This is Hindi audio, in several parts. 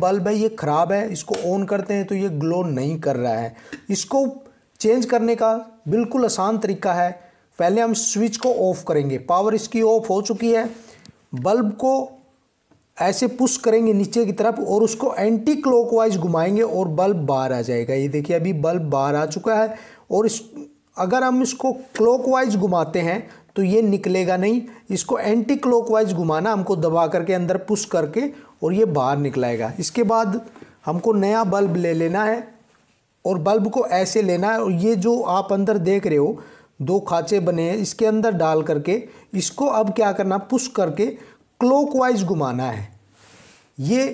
बल्ब है ये ख़राब है इसको ऑन करते हैं तो ये ग्लो नहीं कर रहा है इसको चेंज करने का बिल्कुल आसान तरीका है पहले हम स्विच को ऑफ़ करेंगे पावर इसकी ऑफ हो चुकी है बल्ब को ऐसे पुश करेंगे नीचे की तरफ और उसको एंटी क्लॉकवाइज घुमाएंगे और बल्ब बाहर आ जाएगा ये देखिए अभी बल्ब बाहर आ चुका है और इस अगर हम इसको क्लॉकवाइज घुमाते हैं तो ये निकलेगा नहीं इसको एंटी क्लॉकवाइज घुमाना हमको दबा करके अंदर पुश करके और ये बाहर निकलाएगा इसके बाद हमको नया बल्ब ले लेना है और बल्ब को ऐसे लेना है और ये जो आप अंदर देख रहे हो दो खाँचे बने हैं इसके अंदर डाल करके इसको अब क्या करना पुश करके क्लॉकवाइज घुमाना है ये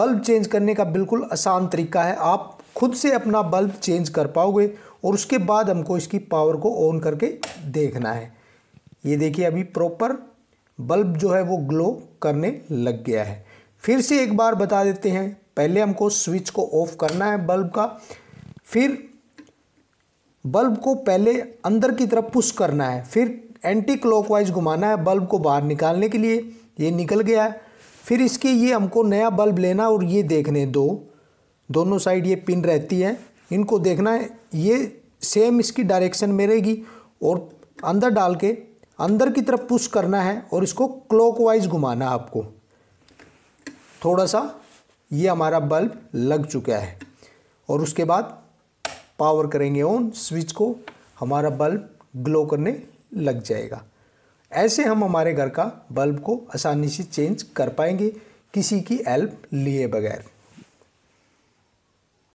बल्ब चेंज करने का बिल्कुल आसान तरीका है आप खुद से अपना बल्ब चेंज कर पाओगे और उसके बाद हमको इसकी पावर को ऑन करके देखना है ये देखिए अभी प्रॉपर बल्ब जो है वो ग्लो करने लग गया है फिर से एक बार बता देते हैं पहले हमको स्विच को ऑफ करना है बल्ब का फिर बल्ब को पहले अंदर की तरफ पुश करना है फिर एंटी क्लॉकवाइज घुमाना है बल्ब को बाहर निकालने के लिए ये निकल गया है फिर इसके ये हमको नया बल्ब लेना और ये देखने दो दोनों साइड ये पिन रहती है इनको देखना है ये सेम इसकी डायरेक्शन में रहेगी और अंदर डाल के अंदर की तरफ पुश करना है और इसको क्लॉकवाइज घुमाना है आपको थोड़ा सा ये हमारा बल्ब लग चुका है और उसके बाद पावर करेंगे ऑन स्विच को हमारा बल्ब ग्लो करने लग जाएगा ऐसे हम हमारे घर का बल्ब को आसानी से चेंज कर पाएंगे किसी की हेल्प लिए बगैर